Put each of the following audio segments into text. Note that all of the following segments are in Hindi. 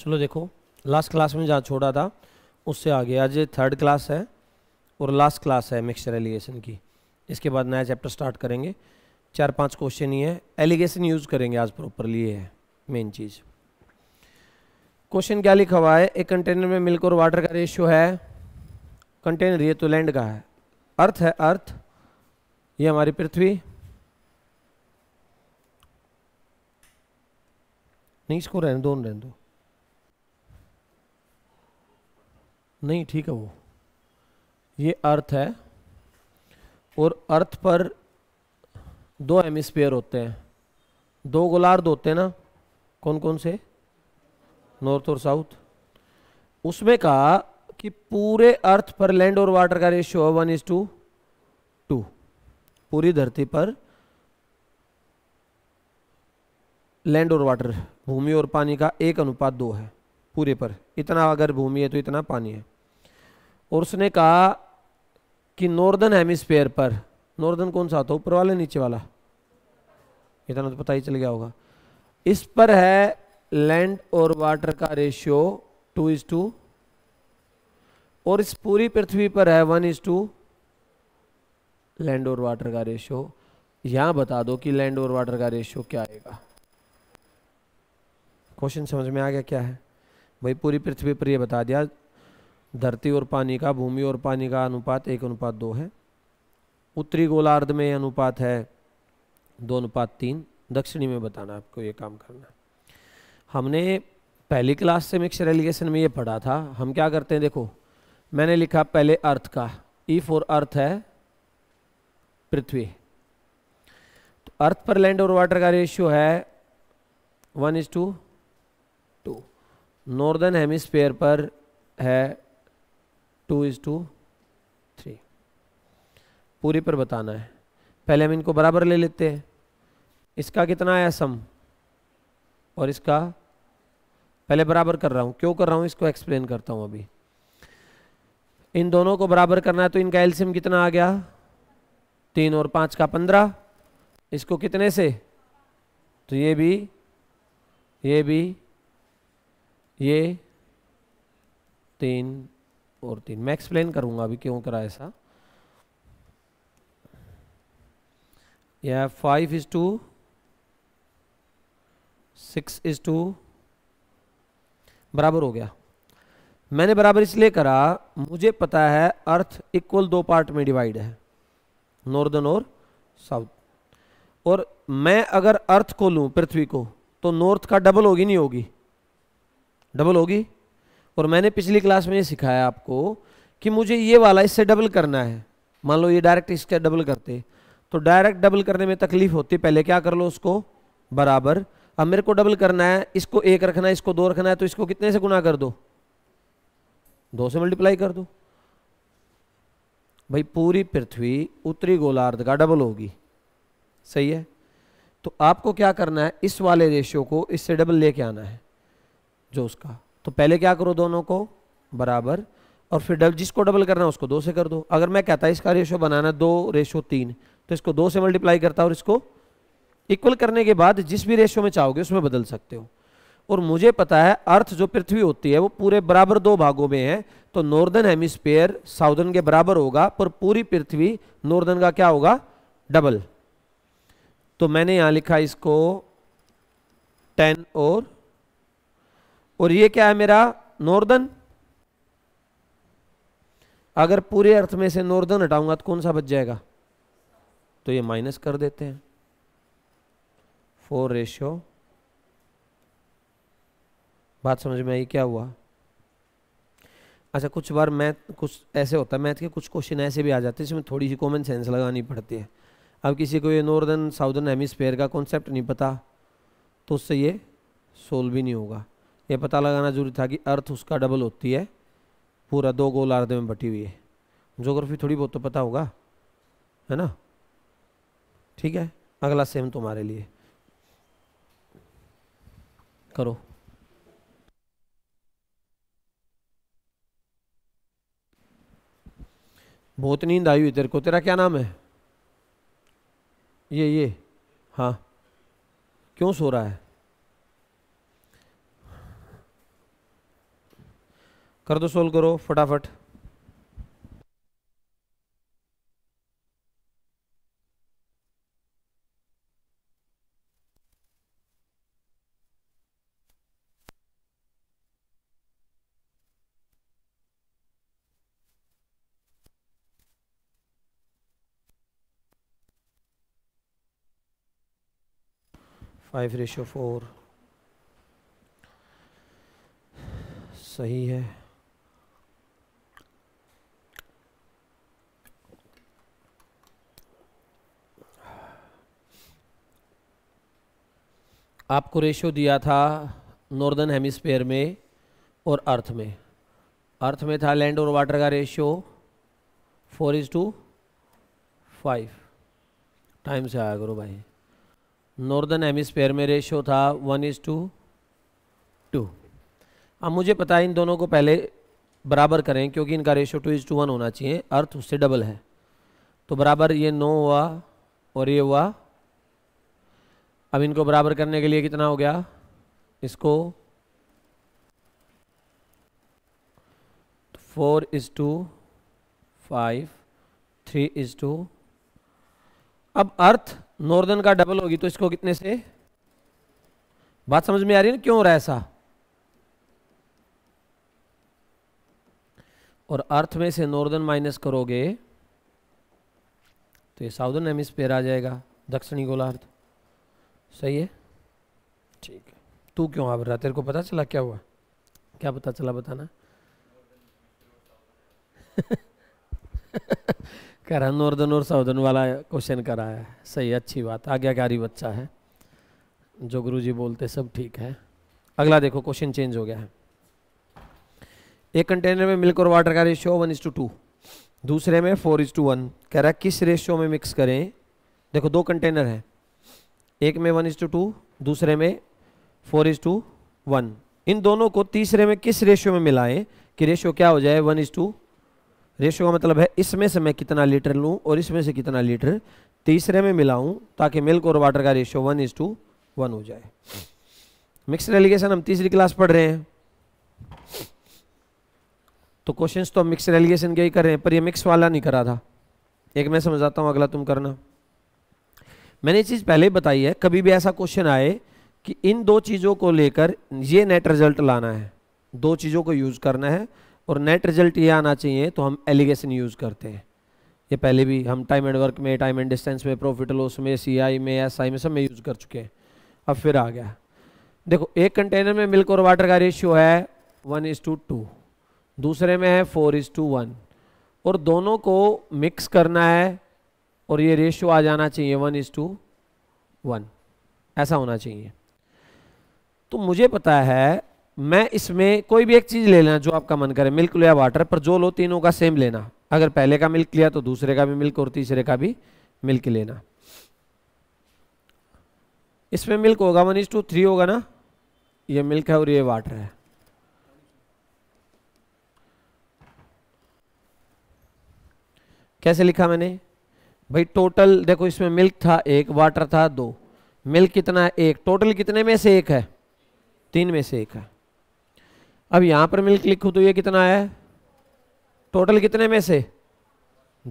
चलो देखो लास्ट क्लास में जहाँ छोड़ा था उससे आगे आज थर्ड क्लास है और लास्ट क्लास है मिक्सचर एलिगेशन की इसके बाद नया चैप्टर स्टार्ट करेंगे चार पांच क्वेश्चन ही है एलिगेशन यूज़ करेंगे आज प्रॉपरली ये है मेन चीज़ क्वेश्चन क्या लिखा हुआ है एक कंटेनर में मिल्क और वाटर का रेशियो है कंटेनर ये तो लैंड का है अर्थ है अर्थ ये हमारी पृथ्वी नहीं इसको रहने दो रहने दो नहीं ठीक है वो ये अर्थ है और अर्थ पर दो हेमिस्फेयर होते हैं दो गोलार्ध होते हैं ना कौन कौन से नॉर्थ और साउथ उसमें कहा कि पूरे अर्थ पर लैंड और वाटर का रेशियो है वन इज टू टू पूरी धरती पर लैंड और वाटर भूमि और पानी का एक अनुपात दो है पूरे पर इतना अगर भूमि है तो इतना पानी है और उसने कहा कि नॉर्दर्न हेमिस्फेयर पर नॉर्दर्न कौन सा होता है ऊपर वाला नीचे वाला इतना तो पता ही चल गया होगा इस पर है लैंड और वाटर का रेशियो टू इज टू और इस पूरी पृथ्वी पर है वन इज टू लैंड और वाटर का रेशियो यहां बता दो कि लैंड और वाटर का रेशियो क्या आएगा क्वेश्चन समझ में आ गया क्या है भाई पूरी पृथ्वी पर यह बता दिया धरती और पानी का भूमि और पानी का अनुपात एक अनुपात दो है उत्तरी गोलार्ध में अनुपात है दो अनुपात तीन दक्षिणी में बताना आपको ये काम करना हमने पहली क्लास से मिक्सर एलिगेशन में ये पढ़ा था हम क्या करते हैं देखो मैंने लिखा पहले अर्थ का ई फोर अर्थ है पृथ्वी तो अर्थ पर लैंड और वाटर का रेशियो है one is to northern hemisphere पर है टू इज़ टू थ्री पूरी पर बताना है पहले हम इनको बराबर ले लेते हैं इसका कितना आया सम और इसका पहले बराबर कर रहा हूँ क्यों कर रहा हूँ इसको एक्सप्लेन करता हूँ अभी इन दोनों को बराबर करना है तो इनका एल्सियम कितना आ गया तीन और पाँच का पंद्रह इसको कितने से तो ये भी ये भी ये तीन और तीन मैं एक्सप्लेन करूंगा अभी क्यों करा ऐसा यह five is to six is to बराबर हो गया मैंने बराबर इसलिए करा मुझे पता है अर्थ इक्वल दो पार्ट में डिवाइड है नॉर्दर्न और साउथ और मैं अगर अर्थ को लूँ पृथ्वी को तो नॉर्थ का डबल होगी नहीं होगी डबल होगी और मैंने पिछली क्लास में ये सिखाया आपको कि मुझे ये वाला इससे डबल करना है मान लो ये डायरेक्ट इसके डबल करते तो डायरेक्ट डबल करने में तकलीफ होती पहले क्या कर लो उसको बराबर अब मेरे को डबल करना है इसको एक रखना है इसको दो रखना है तो इसको कितने से गुना कर दो दो से मल्टीप्लाई कर दो भाई पूरी पृथ्वी उत्तरी गोलार्ध का डबल होगी सही है तो आपको क्या करना है इस वाले रेशियो को इससे डबल लेके आना है जो उसका तो पहले क्या करो दोनों को बराबर और फिर डबल जिसको डबल करना है उसको दो से कर दो अगर मैं कहता इसका रेशो बनाना दो रेशो तीन तो इसको दो से मल्टीप्लाई करता और इसको इक्वल करने के बाद जिस भी रेशो में चाहोगे उसमें बदल सकते हो और मुझे पता है अर्थ जो पृथ्वी होती है वो पूरे बराबर दो भागों में है तो नॉर्दर्न हेमिस्पेयर साउदर्न के बराबर होगा पर पूरी पृथ्वी नॉर्दर्न का क्या होगा डबल तो मैंने यहां लिखा इसको टेन और और ये क्या है मेरा नॉर्दन अगर पूरे अर्थ में से नॉर्दन हटाऊंगा तो कौन सा बच जाएगा तो ये माइनस कर देते हैं फोर रेशियो बात समझ में आई क्या हुआ अच्छा कुछ बार मैथ कुछ ऐसे होता है मैथ के कुछ क्वेश्चन ऐसे भी आ जाते हैं जिसमें थोड़ी सी कॉमन सेंस लगानी पड़ती है अब किसी को ये नॉर्दर्न साउदर्न हेमिस्फेयर का कॉन्सेप्ट नहीं पता तो उससे ये सोल्व भी नहीं होगा ये पता लगाना जरूरी था कि अर्थ उसका डबल होती है पूरा दो गोल अर्ध में बटी हुई है जोग्राफी थोड़ी बहुत तो पता होगा है ना ठीक है अगला सेम तुम्हारे लिए करो बहुत नींद आई हुई तेरे को तेरा क्या नाम है ये ये हाँ क्यों सो रहा है कर दो सोल्व करो फटाफट फाइव रेशो फोर सही है आपको रेशो दिया था नॉर्दर्न हेमिसफेयर में और अर्थ में अर्थ में था लैंड और वाटर का ratio four is to five time से आया करो भाई नॉर्दर्न हेमिसफेयर में रेशियो था वन इज टू टू अब मुझे पता है इन दोनों को पहले बराबर करें क्योंकि इनका ratio two is to one होना चाहिए अर्थ उससे डबल है तो बराबर ये नौ हुआ और ये हुआ अब इनको बराबर करने के लिए कितना हो गया इसको four is to five three is to अब अर्थ नॉर्दर्न का डबल होगी तो इसको कितने से बात समझ में आ रही है ना क्यों हो रहा है ऐसा और अर्थ में से नॉर्दर्न माइनस करोगे तो ये साउदर्न हेमिस्फेयर आ जाएगा दक्षिणी गोलार्थ सही है ठीक तू क्यों आ रहा तेरे को पता चला क्या हुआ क्या पता चला बताना कह रहा नॉर्दन और साउदन वाला क्वेश्चन कराया है सही अच्छी बात आज्ञाकारी बच्चा है जो गुरु जी बोलते सब ठीक है अगला देखो क्वेश्चन चेंज हो गया है एक कंटेनर में मिल्क और वाटर का ratio one is to two दूसरे में फोर इज टू वन कह रहा है किस रेशियो में मिक्स करें देखो दो कंटेनर हैं एक में वन इज टू टू दूसरे में फोर इज टू वन इन दोनों को तीसरे में किस रेशियो में मिलाएं कि रेशियो क्या हो जाए वन इज टू रेशियो का मतलब है इसमें से मैं कितना लीटर लूँ और इसमें से कितना लीटर तीसरे में मिलाऊं ताकि मिल्क और वाटर का ratio one is to one हो जाए मिक्स रेलिगेशन हम तीसरी क्लास पढ़ रहे हैं तो क्वेश्चंस तो हम मिक्स एलिगेशन के ही कर रहे हैं पर ये मिक्स वाला नहीं करा था एक मैं समझाता हूँ अगला तुम करना मैंने चीज़ पहले बताई है कभी भी ऐसा क्वेश्चन आए कि इन दो चीज़ों को लेकर ये नेट रिजल्ट लाना है दो चीज़ों को यूज़ करना है और नेट रिजल्ट ये आना चाहिए तो हम एलिगेशन यूज़ करते हैं ये पहले भी हम टाइम एंड वर्क में टाइम एंड डिस्टेंस में प्रॉफिट लॉस में सी आई में एस आई में सब में यूज़ कर चुके हैं अब फिर आ गया देखो एक कंटेनर में मिल्क और वाटर का रेशियो है वन इज़ टू टू दूसरे में है फोर इज़ टू वन और दोनों को मिक्स करना है और ये रेशो आ जाना चाहिए वन इज़ टू वन ऐसा होना चाहिए तो मुझे पता है मैं इसमें कोई भी एक चीज़ ले लेना जो आपका मन करे मिल्क लो या वाटर पर जो लो तीनों का सेम लेना अगर पहले का मिल्क लिया तो दूसरे का भी मिल्क और तीसरे का भी मिल्क लेना इसमें मिल्क होगा वन इज टू थ्री होगा ना ये मिल्क है और ये वाटर है कैसे लिखा मैंने भाई टोटल देखो इसमें मिल्क था एक वाटर था दो मिल्क कितना है एक टोटल कितने में से एक है तीन में से एक है अब यहां पर मिल्क लिखूं तो ये कितना है टोटल कितने में से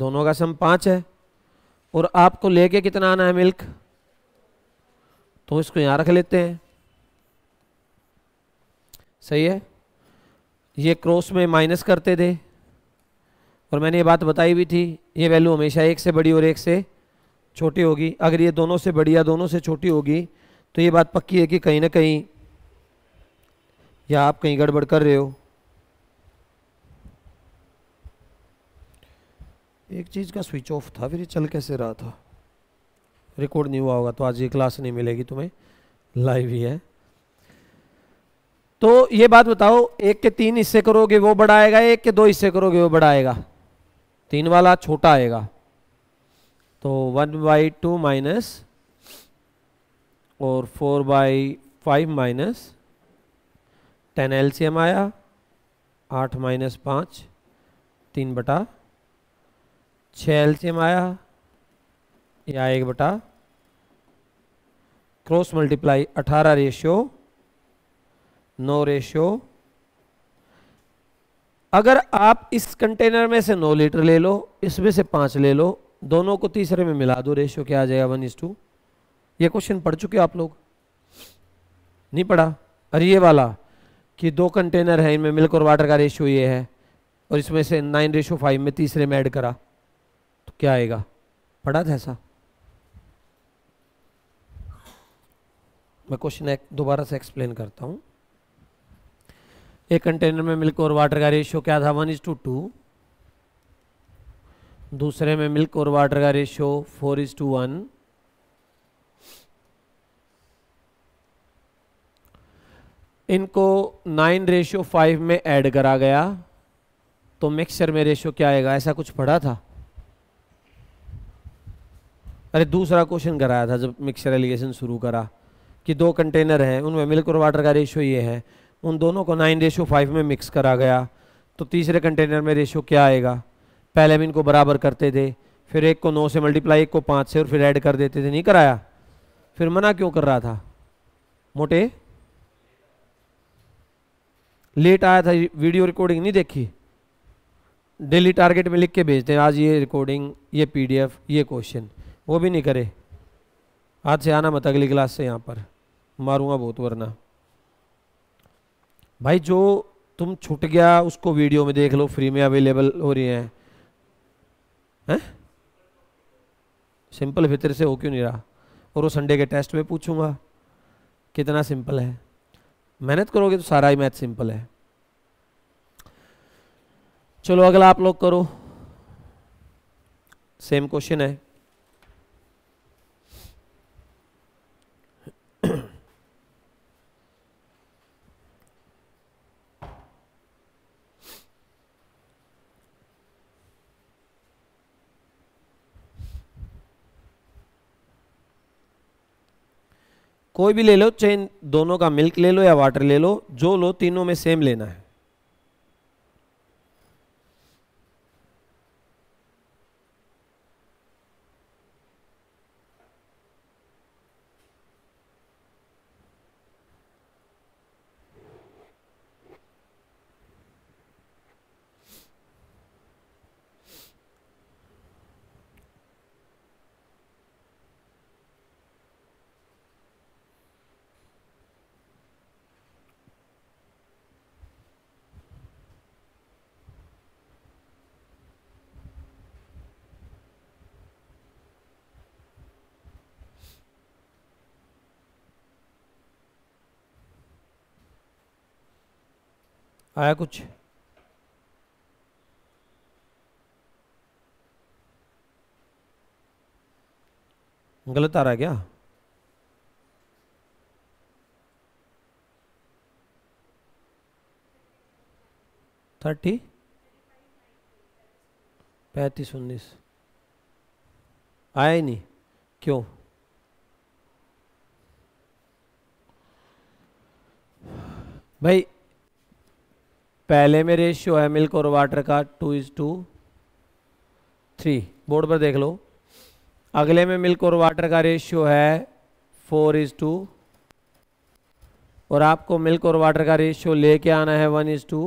दोनों का सम पांच है और आपको लेके कितना आना है मिल्क तो इसको यहां रख लेते हैं सही है ये क्रॉस में माइनस करते थे और मैंने ये बात बताई भी थी ये वैल्यू हमेशा एक से बड़ी और एक से छोटी होगी अगर ये दोनों से बड़ी या दोनों से छोटी होगी तो ये बात पक्की है कि कहीं ना कहीं या आप कहीं गड़बड़ कर रहे हो एक चीज़ का स्विच ऑफ था फिर ये चल कैसे रहा था रिकॉर्ड नहीं हुआ होगा तो आज ये क्लास नहीं मिलेगी तुम्हें लाइव ही है तो ये बात बताओ एक के तीन हिस्से करोगे वो बढ़ाएगा एक के दो हिस्से करोगे वो बढ़ाएगा तीन वाला छोटा आएगा तो वन बाई टू माइनस और four by five minus ten L आया आठ माइनस पाँच तीन बटा छः एल आया या एक बटा क्रॉस मल्टीप्लाई अठारह रेशियो नौ रेशियो अगर आप इस कंटेनर में से नौ लीटर ले लो इसमें से पांच ले लो दोनों को तीसरे में मिला दो रेशियो क्या आ जाएगा वन इज टू ये क्वेश्चन पढ़ चुके हो आप लोग नहीं पढ़ा अरे ये वाला कि दो कंटेनर है इनमें मिल्क और वाटर का रेशियो ये है और इसमें से नाइन रेशियो फाइव में तीसरे में ऐड करा तो क्या आएगा पढ़ा था ऐसा मैं क्वेश्चन दोबारा से एक्सप्लेन करता हूँ एक कंटेनर में मिल्क और वाटर का रेशियो क्या था वन इज टू टू दूसरे में मिल्क और वाटर का ratio four is to one इनको नाइन रेशियो फाइव में ऐड करा गया तो मिक्सचर में रेशियो क्या आएगा ऐसा कुछ पढ़ा था अरे दूसरा क्वेश्चन कराया था जब मिक्सचर एलिगेशन शुरू करा कि दो कंटेनर हैं उनमें मिल्क और वाटर का रेशियो ये है उन दोनों को नाइन रेशो फाइव में मिक्स करा गया तो तीसरे कंटेनर में रेशो क्या आएगा पहले हम इनको बराबर करते थे फिर एक को नौ से मल्टीप्लाई एक को पाँच से और फिर ऐड कर देते थे नहीं कराया फिर मना क्यों कर रहा था मोटे लेट आया था वीडियो रिकॉर्डिंग नहीं देखी डेली टारगेट में लिख के भेजते हैं आज ये रिकॉर्डिंग ये पीडीएफ ये क्वेश्चन वो भी नहीं करे आज से आना मत अगली क्लास से यहाँ पर मारूंगा बहुत वरना भाई जो तुम छूट गया उसको वीडियो में देख लो फ्री में अवेलेबल हो रही है हैं सिंपल फितर से हो क्यों नहीं रहा और वो संडे के टेस्ट में पूछूंगा कितना सिंपल है मेहनत करोगे तो सारा ही मैथ सिंपल है चलो अगला आप लोग करो सेम क्वेश्चन है कोई भी ले लो चेन दोनों का मिल्क ले लो या वाटर ले लो जो लो तीनों में सेम लेना है आया कुछ गलत आ रहा है क्या थर्टी पैंतीस उन्नीस आया ही नहीं क्यों भाई पहले में रेशियो है मिल्क और वाटर का two is to three board पर देख लो अगले में मिल्क और वाटर का रेशियो है फोर इज टू और आपको मिल्क और वाटर का रेशियो लेके आना है वन इज टू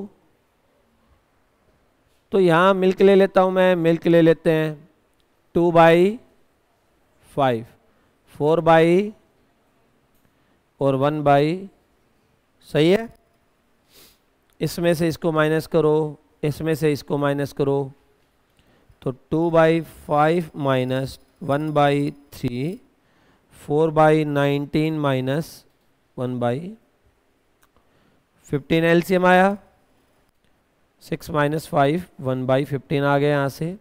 तो यहाँ मिल्क ले लेता हूँ मैं मिल्क ले लेते हैं two by five four by और वन बाई सही है इसमें से इसको माइनस करो इसमें से इसको माइनस करो तो two by five minus one by three four by nineteen minus one by fifteen L आया six minus five one by fifteen आ गया यहाँ से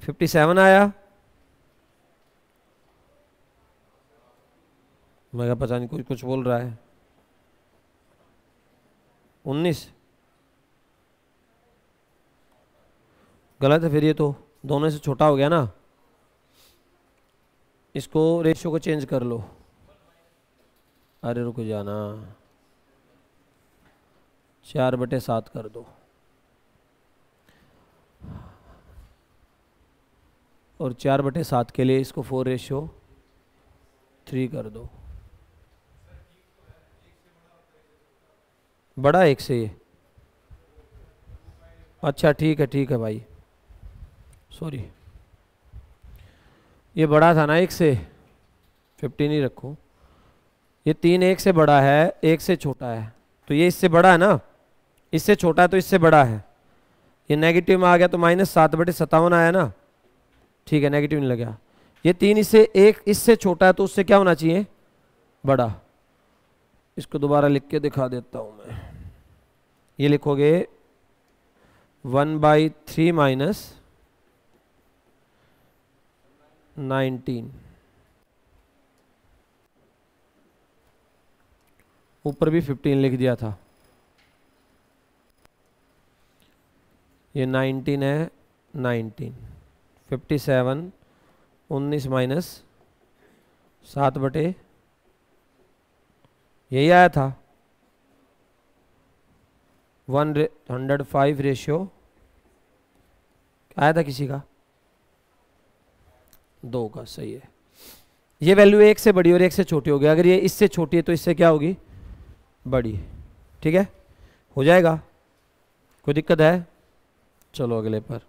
फिफ्टी सेवन आया मैं पता नहीं कुछ कुछ बोल रहा है उन्नीस गलत है फिर ये तो दोनों से छोटा हो गया ना इसको रेशो को चेंज कर लो अरे रुक जाना चार बटे सात कर दो और चार बटे सात के लिए इसको फोर रेशो थ्री कर दो बड़ा एक से ये अच्छा ठीक है ठीक है भाई सॉरी ये बड़ा था ना एक से फिफ्टीन ही रखो ये तीन एक से बड़ा है एक से छोटा है तो ये इससे बड़ा है ना इससे छोटा है तो इससे बड़ा है ये नेगेटिव में आ गया तो माइनस सात बटे सत्तावन आया ना ठीक है नेगेटिव नहीं लगा ये तीन इससे एक इससे छोटा है तो उससे क्या होना चाहिए बड़ा इसको दोबारा लिख के दिखा देता हूँ मैं ये लिखोगे one by three minus nineteen ऊपर भी फिफ्टीन लिख दिया था ये नाइनटीन है नाइनटीन फिफ्टी सेवन उन्नीस माइनस सात बटे यही आया था वन हंड्रेड फाइव रेशियो आया था किसी का दो का सही है ये वैल्यू एक से बड़ी और एक से छोटी होगी अगर ये इससे छोटी है तो इससे क्या होगी बड़ी ठीक है हो जाएगा कोई दिक्कत है चलो अगले पर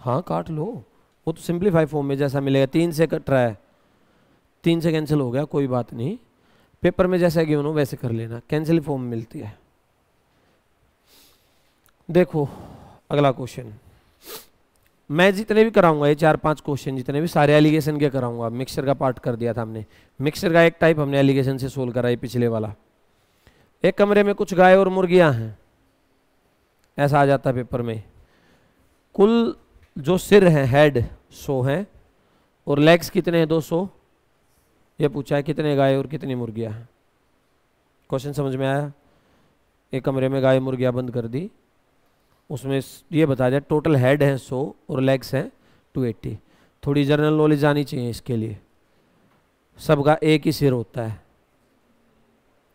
हाँ काट लो वो तो सिंपलीफाई फॉर्म में जैसा मिलेगा तीन से कट रहा है तीन से कैंसिल हो गया कोई बात नहीं पेपर में जैसा गिवन हो वैसे कर लेना कैंसिल फॉर्म मिलती है देखो अगला क्वेश्चन मैं जितने भी कराऊंगा ये चार पांच क्वेश्चन जितने भी सारे एलिगेशन के कराऊंगा मिक्सर का पार्ट कर दिया था हमने मिक्सर का एक टाइप हमने एलिगेशन से सोल्व कराई पिछले वाला एक कमरे में कुछ गाय और मुर्गियां हैं ऐसा आ जाता है पेपर में कुल जो सिर हैं हेड सो हैं और लेग्स कितने हैं दो सौ यह पूछा है कितने गाय और कितनी मुर्गियाँ हैं क्वेश्चन समझ में आया एक कमरे में गाय मुर्गियाँ बंद कर दी उसमें ये बता दिया टोटल हेड हैं सौ और लेग्स हैं टू एट्टी थोड़ी जनरल नॉलेज आनी चाहिए इसके लिए सबका एक ही सिर होता है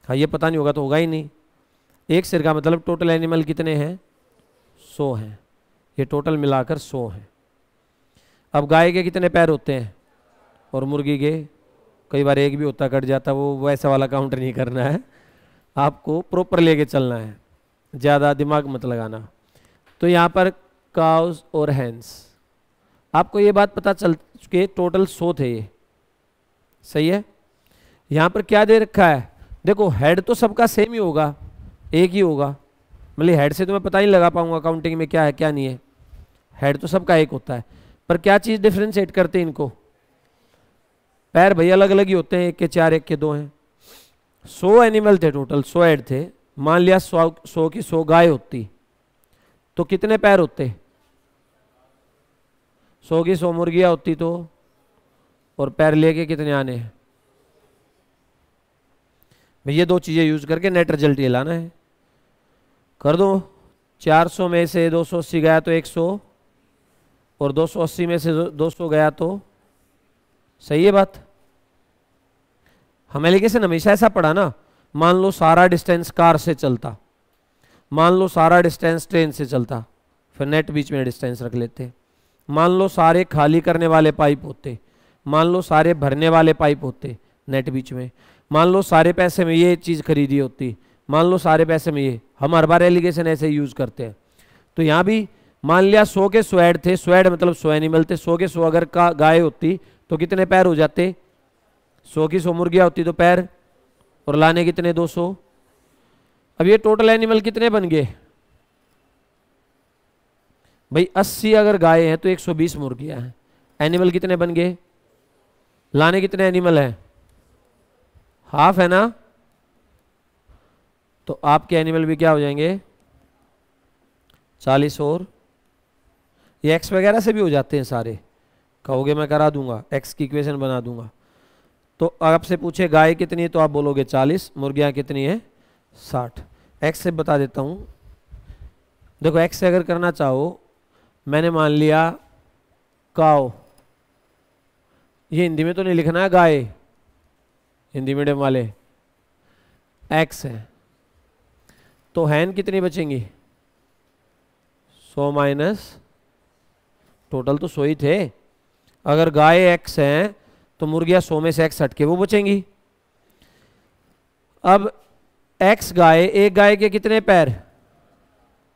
हाँ ये पता नहीं होगा तो होगा ही नहीं एक सिर का मतलब टोटल एनिमल कितने हैं सौ हैं ये टोटल मिलाकर सौ हैं अब गाय के कितने पैर होते हैं और मुर्गी के कई बार एक भी होता कट जाता वो वैसा वाला काउंटर नहीं करना है आपको प्रॉपर लेके चलना है ज़्यादा दिमाग मत लगाना तो यहाँ पर काउस और हैंस आपको ये बात पता चल चुके टोटल सो थे ये सही है यहाँ पर क्या दे रखा है देखो हेड तो सबका सेम ही होगा एक ही होगा मतलब हेड से तो मैं पता नहीं लगा पाऊंगा काउंटिंग में क्या है क्या नहीं है हेड तो सबका एक होता है पर क्या चीज़ डिफ्रेंशिएट करते हैं इनको पैर भाई अलग अलग ही होते हैं एक के चार एक के दो हैं सौ एनिमल थे टोटल सौ एड थे मान लिया सौ सौ की सौ गाय होती तो कितने पैर होते सौ की सौ मुर्गियाँ होती तो और पैर लेके कितने आने हैं ये दो चीज़ें यूज करके नेट रिजल्ट ये लाना है कर दो 400 में से 280 गया तो 100 और 280 में से 200 गया तो सही है बात हमें लेके हमेशा ऐसा पढ़ा ना मान लो सारा डिस्टेंस कार से चलता मान लो सारा डिस्टेंस ट्रेन से चलता फिर नेट बीच में डिस्टेंस रख लेते मान लो सारे खाली करने वाले पाइप होते मान लो सारे भरने वाले पाइप होते नेट बीच में मान लो सारे पैसे में ये चीज़ खरीदी होती मान लो सारे पैसे में ये हम हर बार एलिगेशन ऐसे यूज़ करते हैं तो यहाँ भी मान लिया सो के स्वेड थे स्वेड मतलब सो एनिमल थे सो के सो अगर का गाय होती तो कितने पैर हो जाते सौ की सौ मुर्गियाँ होती तो पैर और लाने कितने दो सौ अब ये टोटल एनिमल कितने बन गए भाई अस्सी अगर गाय हैं तो एक सौ बीस मुर्गियाँ हैं एनिमल कितने बन गए लाने कितने एनिमल हैं हाफ है ना तो आपके एनिमल भी क्या हो जाएंगे चालीस और ये एक्स वगैरह से भी हो जाते हैं सारे कहोगे मैं करा दूंगा एक्स की इक्वेशन बना दूंगा तो आपसे पूछे गाय कितनी है तो आप बोलोगे चालीस मुर्गियाँ कितनी है साठ एक्स से बता देता हूँ देखो एक्स से अगर करना चाहो मैंने मान लिया काओ ये हिंदी में तो नहीं लिखना है गाय हिंदी मीडियम वाले एक्स है तो हैन कितनी बचेंगी सौ माइनस टोटल तो सो ही थे अगर गाय एक्स है तो मुर्गियां सो में से एक्स हटके वो बचेंगी अब एक्स गाय एक गाय के कितने पैर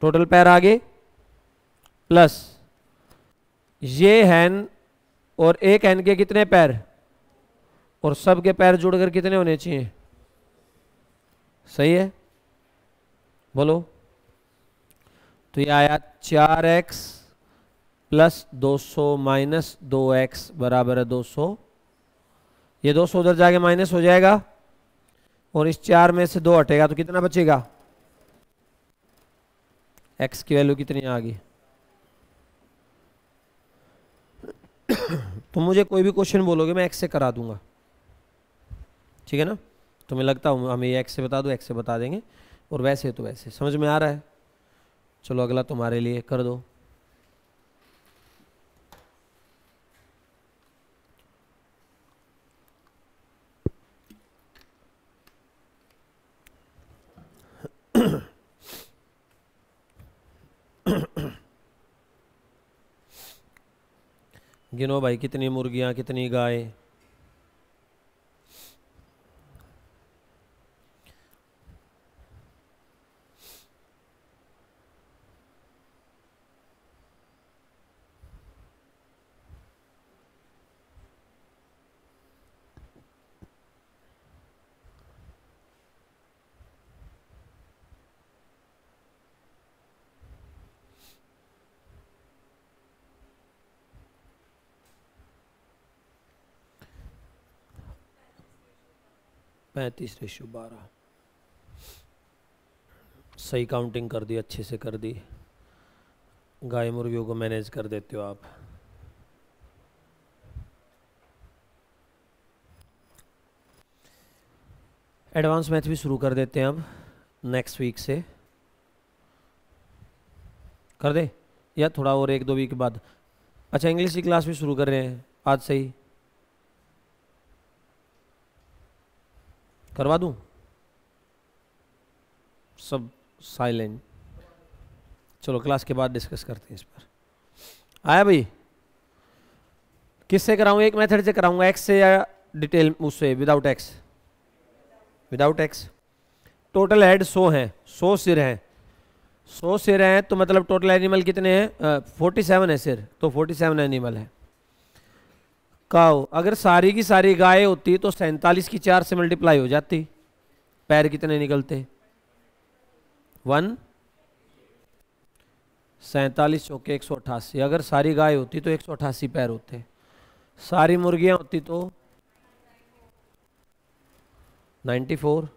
टोटल पैर आगे प्लस ये हैन और एक हैन के कितने पैर और सब के पैर जुड़कर कितने होने चाहिए सही है बोलो तो ये आया चार एक्स प्लस 200 माइनस दो एक्स बराबर है सौ ये 200 उधर जाके माइनस हो जाएगा और इस चार में से दो हटेगा तो कितना बचेगा एक्स की वैल्यू कितनी आ गई तो मुझे कोई भी क्वेश्चन बोलोगे मैं एक्स से करा दूंगा ठीक है ना तो मैं लगता हूँ हमें एक्स से बता दो एक्स से बता देंगे और वैसे तो वैसे समझ में आ रहा है चलो अगला तुम्हारे लिए कर दो गिनो भाई कितनी मुर्गियाँ कितनी गाय पैंतीस रेशो बारह सही काउंटिंग कर दी अच्छे से कर दी गाय मुर्गियों को मैनेज कर देते हो आप एडवांस मैथ भी शुरू कर देते हैं अब नेक्स्ट वीक से कर दे या थोड़ा और एक दो वीक बाद अच्छा इंग्लिश की क्लास भी शुरू कर रहे हैं आज से ही करवा दू सब साइलेंट चलो क्लास के बाद डिस्कस करते हैं इस पर आया भाई किससे कराऊंगा एक मेथड से कराऊंगा एक्स से या डिटेल उससे without X without X total head सौ हैं सौ सिर हैं सौ सिर हैं तो मतलब टोटल एनिमल कितने हैं फोर्टी सेवन है सिर तो फोर्टी सेवन एनिमल है काओ अगर सारी की सारी गाय होती तो सैंतालीस की चार से मल्टीप्लाई हो जाती पैर कितने निकलते वन सैंतालीस चौके एक सौ अट्ठासी अगर सारी गाय होती तो एक सौ अट्ठासी पैर होते सारी मुर्गियां होती तो नाइन्टी फोर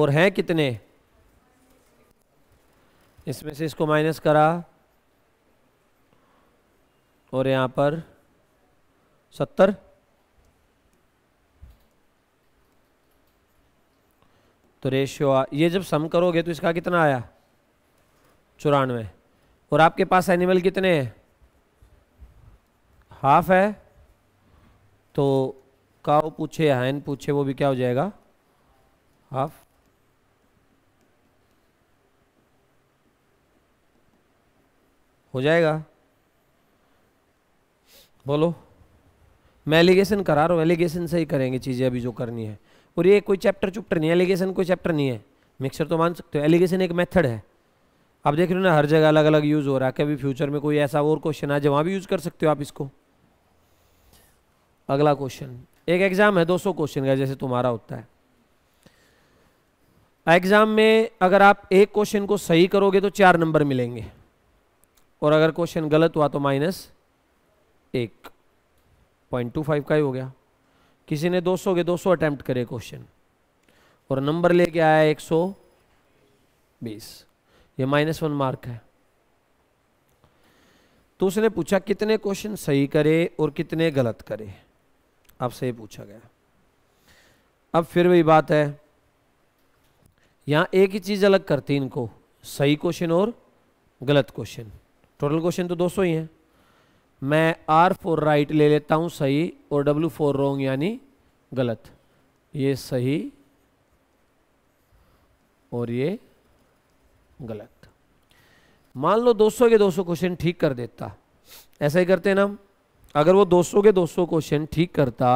और हैं कितने इसमें से इसको माइनस करा और यहाँ पर सत्तर तो रेशियो ये जब सम करोगे तो इसका कितना आया चौरानवे और आपके पास एनिमल कितने हैं हाफ है तो काओ पूछे हैन पूछे वो भी क्या हो जाएगा हाफ हो जाएगा बोलो मैं एलिगेशन करा रहा हूँ एलिगेशन से ही करेंगे चीज़ें अभी जो करनी है और ये कोई चैप्टर चुप्टर नहीं एलिगेशन कोई चैप्टर नहीं है मिक्सर तो मान सकते हो एलिगेशन एक मेथड है आप देख रहे हो ना हर जगह अलग अलग यूज़ हो रहा है कभी फ्यूचर में कोई ऐसा और क्वेश्चन आ जाए वहाँ भी यूज़ कर सकते हो आप इसको अगला क्वेश्चन एक एग्ज़ाम है 200 क्वेश्चन का जैसे तुम्हारा होता है एग्ज़ाम में अगर आप एक क्वेश्चन को सही करोगे तो चार नंबर मिलेंगे और अगर क्वेश्चन गलत हुआ तो माइनस एक पॉइंट टू फाइव का ही हो गया किसी ने 200 के 200 अटैम्प्ट करे क्वेश्चन और नंबर लेके आया 120 ये माइनस वन मार्क है तो उसने पूछा कितने क्वेश्चन सही करे और कितने गलत करे आपसे ये पूछा गया अब फिर वही बात है यहाँ एक ही चीज़ अलग करती इनको सही क्वेश्चन और गलत क्वेश्चन टोटल क्वेश्चन तो 200 ही हैं मैं आर फोर राइट ले लेता हूँ सही और डब्ल्यू फोर रोंग यानी गलत ये सही और ये गलत मान लो 200 के 200 क्वेश्चन ठीक कर देता ऐसा ही करते हैं ना अगर वो 200 के 200 क्वेश्चन ठीक करता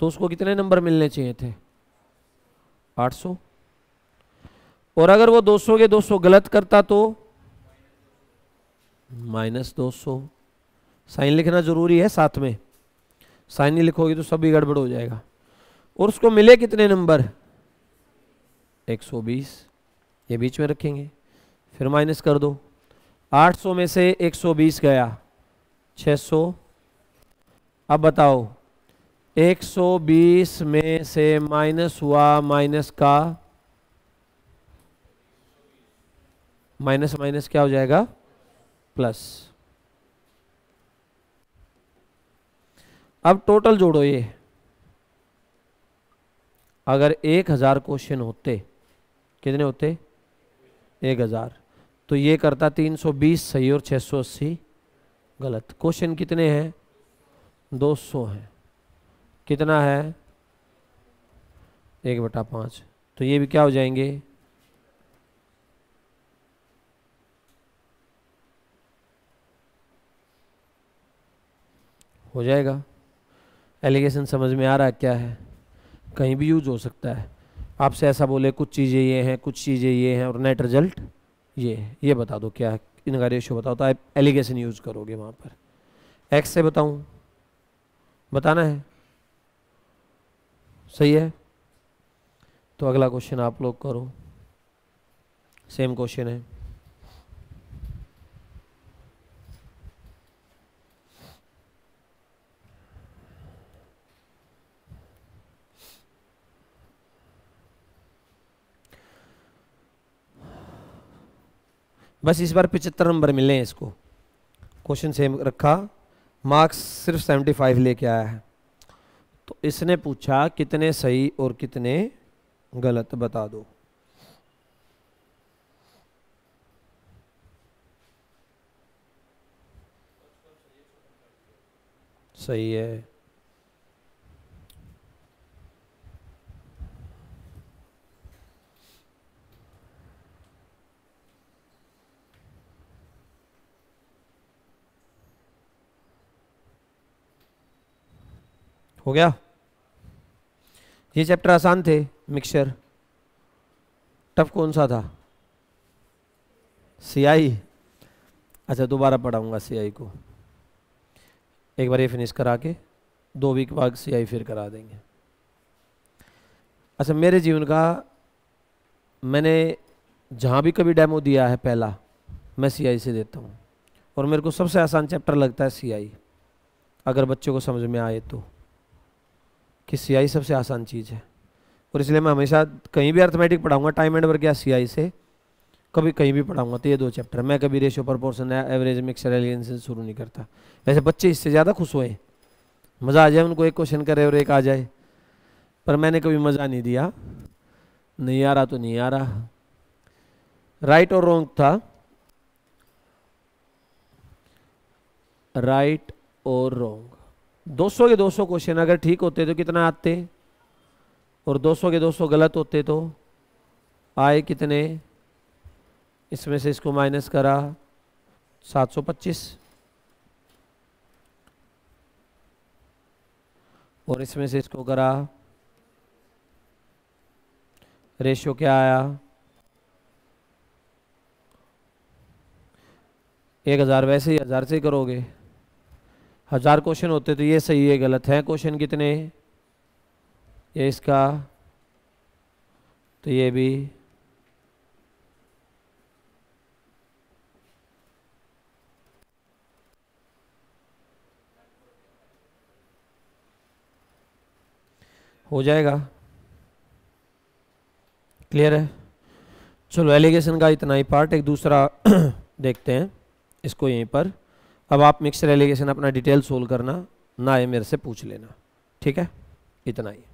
तो उसको कितने नंबर मिलने चाहिए थे 800 और अगर वो 200 के 200 गलत करता तो माइनस सौ साइन लिखना जरूरी है साथ में साइन नहीं लिखोगे तो सभी गड़बड़ हो जाएगा और उसको मिले कितने नंबर 120 ये बीच में रखेंगे फिर माइनस कर दो 800 में से 120 गया 600 अब बताओ 120 में से माइनस हुआ माइनस का माइनस माइनस क्या हो जाएगा प्लस अब टोटल जोड़ो ये अगर एक हज़ार क्वेश्चन होते कितने होते एक हज़ार तो ये करता तीन सौ बीस सही और छह सौ अस्सी गलत क्वेश्चन कितने हैं दो सौ हैं कितना है एक बटा पाँच तो ये भी क्या हो जाएंगे हो जाएगा एलिगेशन समझ में आ रहा है क्या है कहीं भी यूज हो सकता है आपसे ऐसा बोले कुछ चीज़ें ये हैं कुछ चीज़ें ये हैं और नेट रिजल्ट ये है ये बता दो क्या है इनका रेशियो बताओ तो आप एलिगेशन यूज़ करोगे वहाँ पर एक्स से बताऊँ बताना है सही है तो अगला क्वेश्चन आप लोग करो सेम क्वेश्चन है बस इस बार पिचहत्तर नंबर मिले हैं इसको क्वेश्चन सेम रखा मार्क्स सिर्फ सेवेंटी फाइव लेके आया है तो इसने पूछा कितने सही और कितने गलत बता दो सही है हो गया ये चैप्टर आसान थे मिक्सचर टफ कौन सा था सीआई अच्छा दोबारा पढ़ाऊंगा सियाई को एक बार ये फिनिश करा के दो वीक बाद सियाई फिर करा देंगे अच्छा मेरे जीवन का मैंने जहाँ भी कभी डेमो दिया है पहला मैं सीआई से देता हूँ और मेरे को सबसे आसान चैप्टर लगता है सीआई अगर बच्चों को समझ में आए तो कि सीआई सबसे आसान चीज़ है और इसलिए मैं हमेशा कहीं भी अर्थमेटिक पढ़ाऊंगा टाइम एंड वर्क या सीआई से कभी कहीं भी पढ़ाऊंगा तो ये दो चैप्टर मैं कभी रेशो पर या एवरेज मिक्सर एलियन से शुरू नहीं करता वैसे बच्चे इससे ज़्यादा खुश हुए मज़ा आ जाए उनको एक क्वेश्चन करे और एक आ जाए पर मैंने कभी मज़ा नहीं दिया नहीं आ रहा तो नहीं आ रहा राइट और रोंग था राइट और रोंग 200 के 200 क्वेश्चन अगर ठीक होते तो कितना आते और 200 के 200 गलत होते तो आए कितने इसमें से इसको माइनस करा 725 और इसमें से इसको करा रेशियो क्या आया एक हज़ार वैसे ही हज़ार से करोगे हज़ार क्वेश्चन होते तो ये सही है गलत है क्वेश्चन कितने ये इसका तो ये भी हो जाएगा क्लियर है चलो एलिगेशन का इतना ही पार्ट एक दूसरा देखते हैं इसको यहीं पर अब आप मिक्सर एलिगेशन अपना डिटेल सोल्व करना ना ये मेरे से पूछ लेना ठीक है इतना ही